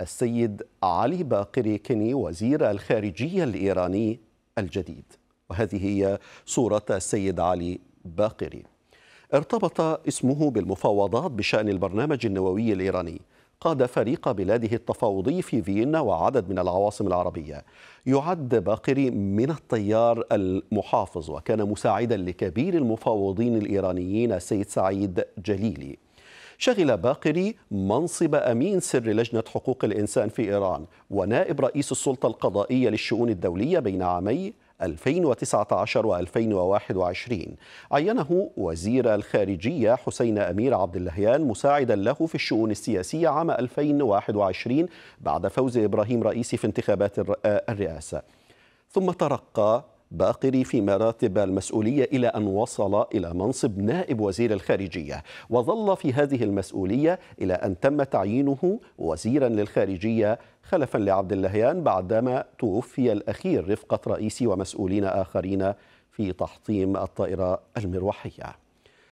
السيد علي باقري كيني وزير الخارجية الإيراني الجديد وهذه هي صورة السيد علي باقري ارتبط اسمه بالمفاوضات بشأن البرنامج النووي الإيراني قاد فريق بلاده التفاوضي في فيينا وعدد من العواصم العربية يعد باقري من الطيار المحافظ وكان مساعدا لكبير المفاوضين الإيرانيين السيد سعيد جليلي شغل باقري منصب أمين سر لجنة حقوق الإنسان في إيران ونائب رئيس السلطة القضائية للشؤون الدولية بين عامي 2019 و 2021 عينه وزير الخارجية حسين أمير عبد اللهيان مساعدا له في الشؤون السياسية عام 2021 بعد فوز إبراهيم رئيسي في انتخابات آه، الرئاسة ثم ترقى باقري في مراتب المسؤولية إلى أن وصل إلى منصب نائب وزير الخارجية وظل في هذه المسؤولية إلى أن تم تعيينه وزيرا للخارجية خلفا لعبد اللهيان بعدما توفي الأخير رفقة رئيسي ومسؤولين آخرين في تحطيم الطائرة المروحية